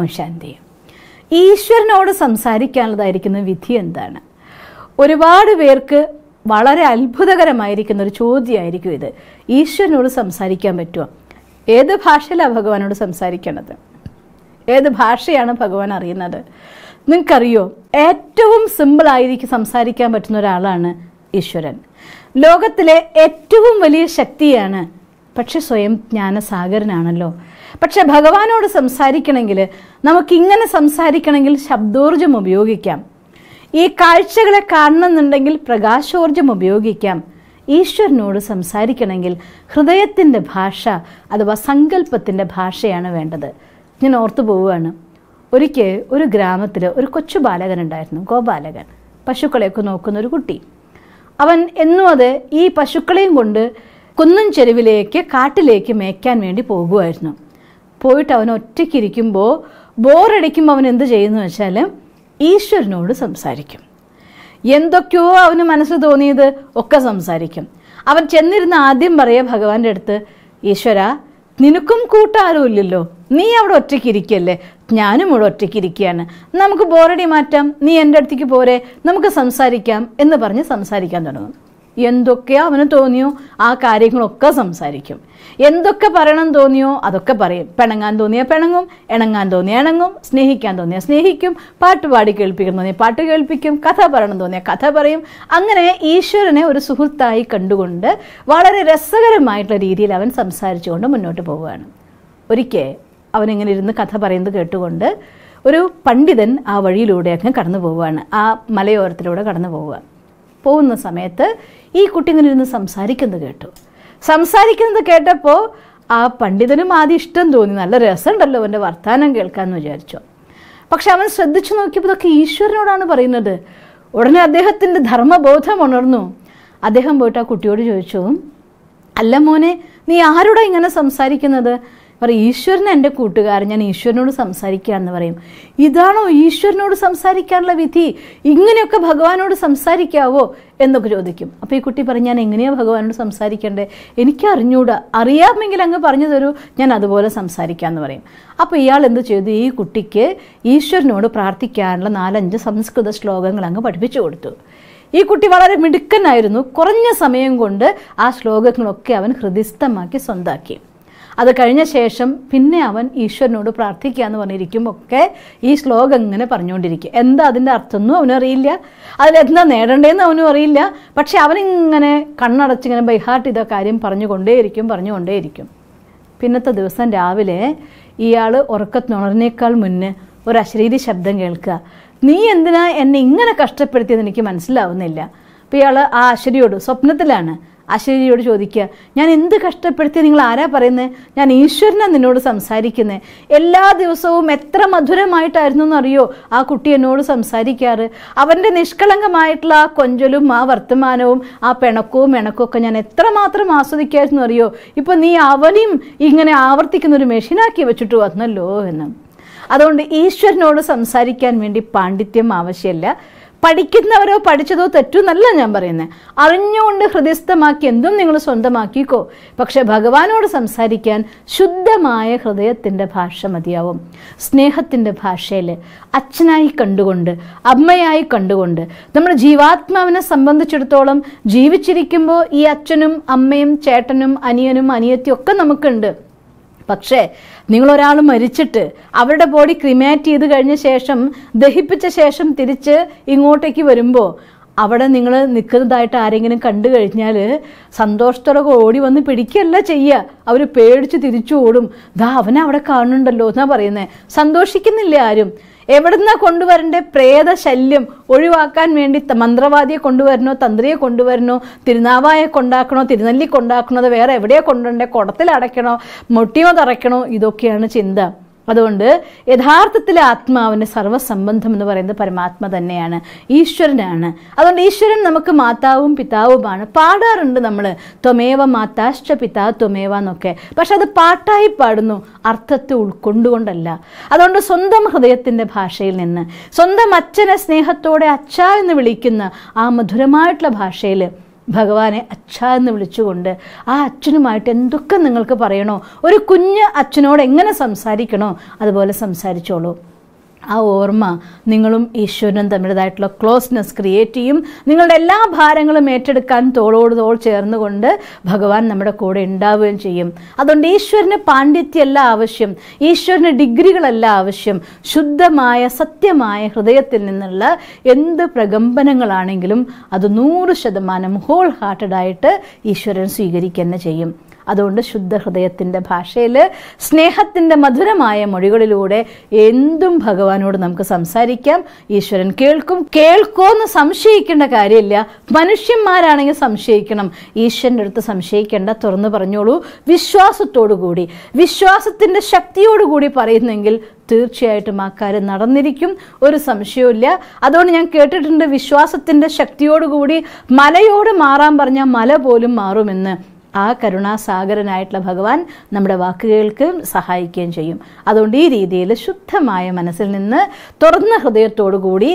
ഓം ശാന്തി ഈശ്വരനോട് സംസാരിക്കാനുള്ളതായിരിക്കുന്ന വിധി എന്താണ് ഒരുപാട് പേർക്ക് വളരെ അത്ഭുതകരമായിരിക്കുന്ന ഒരു ചോദ്യമായിരിക്കും ഇത് ഈശ്വരനോട് സംസാരിക്കാൻ പറ്റുമോ ഏത് ഭാഷയിലാണ് ഭഗവാനോട് സംസാരിക്കേണ്ടത് ഏത് ഭാഷയാണ് ഭഗവാൻ അറിയുന്നത് നിങ്ങൾക്കറിയോ ഏറ്റവും സിമ്പിളായിരിക്കും സംസാരിക്കാൻ പറ്റുന്ന ഒരാളാണ് ഈശ്വരൻ ലോകത്തിലെ ഏറ്റവും വലിയ ശക്തിയാണ് പക്ഷെ സ്വയം ജ്ഞാനസാഗരനാണല്ലോ പക്ഷെ ഭഗവാനോട് സംസാരിക്കണമെങ്കിൽ നമുക്കിങ്ങനെ സംസാരിക്കണമെങ്കിൽ ശബ്ദോർജം ഉപയോഗിക്കാം ഈ കാഴ്ചകളെ കാണണമെന്നുണ്ടെങ്കിൽ പ്രകാശോർജം ഉപയോഗിക്കാം ഈശ്വരനോട് സംസാരിക്കണമെങ്കിൽ ഹൃദയത്തിൻ്റെ ഭാഷ അഥവാ സങ്കല്പത്തിൻ്റെ ഭാഷയാണ് വേണ്ടത് ഞാൻ ഓർത്തു പോവുകയാണ് ഒരിക്കൽ ഒരു ഗ്രാമത്തിൽ ഒരു കൊച്ചു ബാലകൻ ഉണ്ടായിരുന്നു ഗോപാലകൻ പശുക്കളെയൊക്കെ നോക്കുന്ന ഒരു കുട്ടി അവൻ എന്നും അത് ഈ പശുക്കളെയും കൊണ്ട് കുന്നും ചെരുവിലേക്ക് കാട്ടിലേക്ക് മേയ്ക്കാൻ വേണ്ടി പോകുമായിരുന്നു പോയിട്ട് അവൻ ഒറ്റയ്ക്കിരിക്കുമ്പോൾ ബോറടിക്കുമ്പോൾ അവൻ എന്ത് ചെയ്യുന്നു വെച്ചാൽ ഈശ്വരനോട് സംസാരിക്കും എന്തൊക്കെയോ അവന് മനസ്സ് തോന്നിയത് ഒക്കെ സംസാരിക്കും അവൻ ചെന്നിരുന്ന് ആദ്യം പറയുക ഭഗവാന്റെ അടുത്ത് ഈശ്വര നിനക്കും കൂട്ടാരും ഇല്ലല്ലോ നീ അവിടെ ഒറ്റയ്ക്കിരിക്കല്ലേ ഞാനും ഇവിടെ ഒറ്റയ്ക്കിരിക്കുകയാണ് നമുക്ക് ബോറടി മാറ്റാം നീ എൻ്റെ അടുത്തേക്ക് പോരെ നമുക്ക് സംസാരിക്കാം എന്ന് പറഞ്ഞ് സംസാരിക്കാൻ തുടങ്ങും എന്തൊക്കെ അവന് തോന്നിയോ ആ കാര്യങ്ങളൊക്കെ സംസാരിക്കും എന്തൊക്കെ പറയണം തോന്നിയോ അതൊക്കെ പറയും പിണങ്ങാൻ തോന്നിയാൽ പിണങ്ങും ഇണങ്ങാൻ തോന്നിയ ഇണങ്ങും സ്നേഹിക്കാൻ തോന്നിയാൽ സ്നേഹിക്കും പാട്ട് പാടി കേൾപ്പിക്കണം പാട്ട് കേൾപ്പിക്കും കഥ പറയണം തോന്നിയാൽ കഥ പറയും അങ്ങനെ ഈശ്വരനെ ഒരു സുഹൃത്തായി കണ്ടുകൊണ്ട് വളരെ രസകരമായിട്ടുള്ള രീതിയിൽ അവൻ സംസാരിച്ചുകൊണ്ട് മുന്നോട്ട് പോവുകയാണ് ഒരിക്കൽ അവനിങ്ങനെ ഇരുന്ന് കഥ പറയുന്നത് കേട്ടുകൊണ്ട് ഒരു പണ്ഡിതൻ ആ വഴിയിലൂടെ കടന്നു പോവുകയാണ് ആ മലയോരത്തിലൂടെ കടന്നു പോവുകയാണ് പോകുന്ന സമയത്ത് ഈ കുട്ടി ഇങ്ങനെ ഇരുന്ന് സംസാരിക്കുന്നത് കേട്ടു സംസാരിക്കുന്നത് കേട്ടപ്പോൾ ആ പണ്ഡിതനും ആദ്യം ഇഷ്ടം തോന്നി നല്ല രസമുണ്ടല്ലോ അവൻ്റെ വർത്തമാനം കേൾക്കാമെന്ന് വിചാരിച്ചു പക്ഷെ അവൻ ശ്രദ്ധിച്ചു നോക്കിയപ്പോൾ ഇതൊക്കെ ഈശ്വരനോടാണ് പറയുന്നത് ഉടനെ അദ്ദേഹത്തിൻ്റെ ധർമ്മബോധം ഉണർന്നു അദ്ദേഹം പോയിട്ട് ആ കുട്ടിയോട് ചോദിച്ചു അല്ല മോനെ നീ ആരോടാ ഇങ്ങനെ സംസാരിക്കുന്നത് പറയും ഈശ്വരൻ എൻ്റെ കൂട്ടുകാരൻ ഞാൻ ഈശ്വരനോട് സംസാരിക്കുകയാണെന്ന് പറയും ഇതാണോ ഈശ്വരനോട് സംസാരിക്കാനുള്ള വിധി ഇങ്ങനെയൊക്കെ ഭഗവാനോട് സംസാരിക്കാവോ എന്നൊക്കെ ചോദിക്കും അപ്പോൾ ഈ കുട്ടി പറഞ്ഞു ഞാൻ എങ്ങനെയാണ് ഭഗവാനോട് സംസാരിക്കേണ്ടേ എനിക്കറിഞ്ഞൂടാ അറിയാമെങ്കിൽ അങ്ങ് പറഞ്ഞു തരൂ ഞാൻ അതുപോലെ സംസാരിക്കാമെന്ന് പറയും അപ്പോൾ ഇയാൾ എന്ത് ചെയ്തു ഈ കുട്ടിക്ക് ഈശ്വരനോട് പ്രാർത്ഥിക്കാനുള്ള നാലഞ്ച് സംസ്കൃത ശ്ലോകങ്ങൾ അങ്ങ് പഠിപ്പിച്ചു കൊടുത്തു ഈ കുട്ടി വളരെ മിടുക്കനായിരുന്നു കുറഞ്ഞ സമയം കൊണ്ട് ആ ശ്ലോകങ്ങളൊക്കെ അവൻ ഹൃദയസ്ഥമാക്കി സ്വന്താക്കി അത് കഴിഞ്ഞ ശേഷം പിന്നെ അവൻ ഈശ്വരനോട് പ്രാർത്ഥിക്കുക എന്ന് ഒക്കെ ഈ ശ്ലോകം ഇങ്ങനെ പറഞ്ഞുകൊണ്ടിരിക്കും എന്താ അതിൻ്റെ അർത്ഥമൊന്നും അവനറിയില്ല അതിലെന്താ നേടേണ്ടതെന്ന് അവനും അറിയില്ല പക്ഷെ അവനിങ്ങനെ കണ്ണടച്ചിങ്ങനെ ബൈഹാർട്ട് ഇതോ കാര്യം പറഞ്ഞുകൊണ്ടേയിരിക്കും പറഞ്ഞുകൊണ്ടേയിരിക്കും പിന്നത്തെ ദിവസം രാവിലെ ഇയാൾ ഉറക്കത്തുണറിനേക്കാൾ മുന്നേ ഒരു അശരീരി ശബ്ദം കേൾക്കുക നീ എന്തിനാ എന്നെ ഇങ്ങനെ കഷ്ടപ്പെടുത്തിയെന്ന് എനിക്ക് മനസ്സിലാവുന്നില്ല അപ്പം ഇയാൾ ആ അശ്വരിയോട് സ്വപ്നത്തിലാണ് അശ്വരിയോട് ചോദിക്കുക ഞാൻ എന്ത് കഷ്ടപ്പെടുത്തി നിങ്ങൾ ആരാ പറയുന്നത് ഞാൻ ഈശ്വരനാണ് നിന്നോട് സംസാരിക്കുന്നത് എല്ലാ ദിവസവും എത്ര മധുരമായിട്ടായിരുന്നു എന്നറിയോ ആ കുട്ടി എന്നോട് സംസാരിക്കാറ് അവൻ്റെ നിഷ്കളങ്കമായിട്ടുള്ള ആ കൊഞ്ചലും ആ വർത്തമാനവും ആ പിണക്കവും ഇണക്കവും ഞാൻ എത്രമാത്രം ആസ്വദിക്കായിരുന്നു അറിയോ ഇപ്പം നീ അവനും ഇങ്ങനെ ആവർത്തിക്കുന്ന ഒരു മെഷീനാക്കി വെച്ചിട്ട് വന്നല്ലോ എന്ന് അതുകൊണ്ട് ഈശ്വരനോട് സംസാരിക്കാൻ വേണ്ടി പാണ്ഡിത്യം ആവശ്യമില്ല പഠിക്കുന്നവരോ പഠിച്ചതോ എന്നല്ല ഞാൻ പറയുന്നത് അറിഞ്ഞുകൊണ്ട് ഹൃദയസ്ഥമാക്കി എന്തും നിങ്ങൾ സ്വന്തമാക്കിക്കോ പക്ഷെ ഭഗവാനോട് സംസാരിക്കാൻ ശുദ്ധമായ ഹൃദയത്തിൻ്റെ ഭാഷ മതിയാവും സ്നേഹത്തിൻ്റെ ഭാഷയിൽ അച്ഛനായി കണ്ടുകൊണ്ട് അമ്മയായി കണ്ടുകൊണ്ട് നമ്മുടെ ജീവാത്മാവിനെ സംബന്ധിച്ചിടത്തോളം ജീവിച്ചിരിക്കുമ്പോൾ ഈ അച്ഛനും അമ്മയും ചേട്ടനും അനിയനും അനിയത്തിയും ഒക്കെ നമുക്കുണ്ട് പക്ഷേ നിങ്ങൾ ഒരാൾ മരിച്ചിട്ട് അവരുടെ ബോഡി ക്രിമേറ്റ് ചെയ്ത് കഴിഞ്ഞ ശേഷം ദഹിപ്പിച്ച ശേഷം തിരിച്ച് ഇങ്ങോട്ടേക്ക് വരുമ്പോൾ അവിടെ നിങ്ങൾ നിൽക്കുന്നതായിട്ട് ആരെങ്കിലും കണ്ടു കഴിഞ്ഞാൽ സന്തോഷത്തോടെ ഓടി വന്ന് പിടിക്കുകയല്ല ചെയ്യുക അവർ പേടിച്ച് തിരിച്ചു ഓടും ദാ അവനെ അവിടെ കാണുന്നുണ്ടല്ലോ എന്നാ പറയുന്നത് സന്തോഷിക്കുന്നില്ല ആരും എവിടുന്ന കൊണ്ടുവരേണ്ട പ്രേത ശല്യം ഒഴിവാക്കാൻ വേണ്ടി മന്ത്രവാദിയെ കൊണ്ടുവരണോ തന്ത്രിയെ കൊണ്ടുവരണോ തിരുനാവായെ കൊണ്ടാക്കണോ തിരുനെല്ലി കൊണ്ടാക്കണോ വേറെ എവിടെയാണ് കൊണ്ടുവരേണ്ടത് കുടത്തിലടയ്ക്കണോ മുട്ടിയോ തറയ്ക്കണോ ഇതൊക്കെയാണ് ചിന്ത അതുകൊണ്ട് യഥാർത്ഥത്തിലെ ആത്മാവിന് സർവ്വസംബന്ധം എന്ന് പറയുന്നത് പരമാത്മ തന്നെയാണ് ഈശ്വരനാണ് അതുകൊണ്ട് ഈശ്വരൻ നമുക്ക് മാതാവും പിതാവുമാണ് പാടാറുണ്ട് നമ്മൾ ത്വമേവ മാതാശ്ച പിതാ ത്വമേവ എന്നൊക്കെ പക്ഷെ അത് പാട്ടായി പാടുന്നു അർത്ഥത്തെ ഉൾക്കൊണ്ടുകൊണ്ടല്ല അതുകൊണ്ട് സ്വന്തം ഹൃദയത്തിൻ്റെ ഭാഷയിൽ നിന്ന് സ്വന്തം അച്ഛനെ സ്നേഹത്തോടെ അച്ഛ എന്ന് വിളിക്കുന്ന ആ മധുരമായിട്ടുള്ള ഭാഷയിൽ ഭഗവാനെ അച്ഛ എന്ന് വിളിച്ചുകൊണ്ട് ആ അച്ഛനുമായിട്ട് എന്തൊക്കെ നിങ്ങൾക്ക് പറയണോ ഒരു കുഞ്ഞ് അച്ഛനോട് എങ്ങനെ സംസാരിക്കണോ അതുപോലെ സംസാരിച്ചോളൂ ആ ഓർമ്മ നിങ്ങളും ഈശ്വരനും തമ്മിലതായിട്ടുള്ള ക്ലോസ്നെസ് ക്രിയേറ്റ് ചെയ്യും നിങ്ങളുടെ എല്ലാ ഭാരങ്ങളും ഏറ്റെടുക്കാൻ തോളോട് തോൾ ചേർന്നുകൊണ്ട് ഭഗവാൻ നമ്മുടെ കൂടെ ഉണ്ടാവുകയും ചെയ്യും അതുകൊണ്ട് ഈശ്വരന് പാണ്ഡിത്യമല്ല ആവശ്യം ഈശ്വരന് ഡിഗ്രികളല്ല ആവശ്യം ശുദ്ധമായ സത്യമായ ഹൃദയത്തിൽ നിന്നുള്ള എന്ത് പ്രകമ്പനങ്ങളാണെങ്കിലും അത് നൂറ് ശതമാനം ഹോൾ ഹാർട്ടഡായിട്ട് ഈശ്വരൻ സ്വീകരിക്കുക തന്നെ ചെയ്യും അതുകൊണ്ട് ശുദ്ധ ഹൃദയത്തിൻ്റെ ഭാഷയിൽ സ്നേഹത്തിൻ്റെ മധുരമായ മൊഴികളിലൂടെ എന്തും ഭഗവാനോട് നമുക്ക് സംസാരിക്കാം ഈശ്വരൻ കേൾക്കും കേൾക്കുമെന്ന് സംശയിക്കേണ്ട കാര്യമില്ല മനുഷ്യന്മാരാണെങ്കിൽ സംശയിക്കണം ഈശ്വരൻ്റെ അടുത്ത് സംശയിക്കേണ്ട തുറന്നു പറഞ്ഞോളൂ വിശ്വാസത്തോടു കൂടി വിശ്വാസത്തിൻ്റെ ശക്തിയോടുകൂടി പറയുന്നെങ്കിൽ തീർച്ചയായിട്ടും ആ കാര്യം നടന്നിരിക്കും ഒരു സംശയവുമില്ല അതുകൊണ്ട് ഞാൻ കേട്ടിട്ടുണ്ട് വിശ്വാസത്തിൻ്റെ ശക്തിയോടുകൂടി മലയോട് മാറാൻ പറഞ്ഞാൽ മല പോലും മാറുമെന്ന് ആ കരുണാസാഗരനായിട്ടുള്ള ഭഗവാൻ നമ്മുടെ വാക്കുകൾക്ക് സഹായിക്കുകയും ചെയ്യും അതുകൊണ്ട് ഈ രീതിയിൽ ശുദ്ധമായ മനസ്സിൽ നിന്ന് തുറന്ന ഹൃദയത്തോടു കൂടി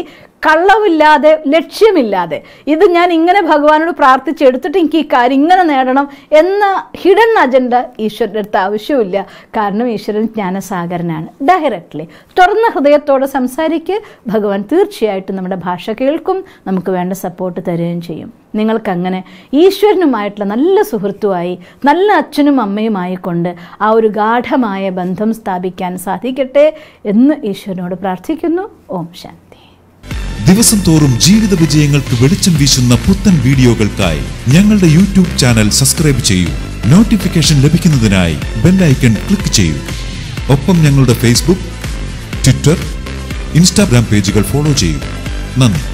കള്ളമില്ലാതെ ലക്ഷ്യമില്ലാതെ ഇത് ഞാൻ ഇങ്ങനെ ഭഗവാനോട് പ്രാർത്ഥിച്ചെടുത്തിട്ട് എനിക്ക് ഈ കാര്യം ഇങ്ങനെ നേടണം എന്ന ഹിഡൻ അജണ്ട ഈശ്വരൻ്റെ അടുത്ത് ആവശ്യമില്ല കാരണം ഈശ്വരൻ ജ്ഞാനസാഗരനാണ് ഡയറക്റ്റ്ലി തുറന്ന ഹൃദയത്തോടെ സംസാരിക്ക് ഭഗവാൻ തീർച്ചയായിട്ടും നമ്മുടെ ഭാഷ കേൾക്കും നമുക്ക് വേണ്ട സപ്പോർട്ട് തരികയും ചെയ്യും നിങ്ങൾക്കങ്ങനെ ഈശ്വരനുമായിട്ടുള്ള നല്ല സുഹൃത്തുമായി നല്ല അച്ഛനും അമ്മയുമായിക്കൊണ്ട് ആ ഒരു ഗാഠമായ ബന്ധം സ്ഥാപിക്കാൻ സാധിക്കട്ടെ എന്ന് ഈശ്വരനോട് പ്രാർത്ഥിക്കുന്നു ഓം ശാന്തി ദിവസം തോറും ജീവിത വിജയങ്ങൾക്ക് വെളിച്ചം വീശുന്ന പുത്തൻ വീഡിയോകൾക്കായി ഞങ്ങളുടെ യൂട്യൂബ് ചാനൽ സബ്സ്ക്രൈബ് ചെയ്യൂ നോട്ടിഫിക്കേഷൻ ലഭിക്കുന്നതിനായി ബെല്ലൈക്കൺ ക്ലിക്ക് ചെയ്യൂ ഒപ്പം ഞങ്ങളുടെ ഫേസ്ബുക്ക് ട്വിറ്റർ ഇൻസ്റ്റാഗ്രാം പേജുകൾ ഫോളോ ചെയ്യൂ നന്ദി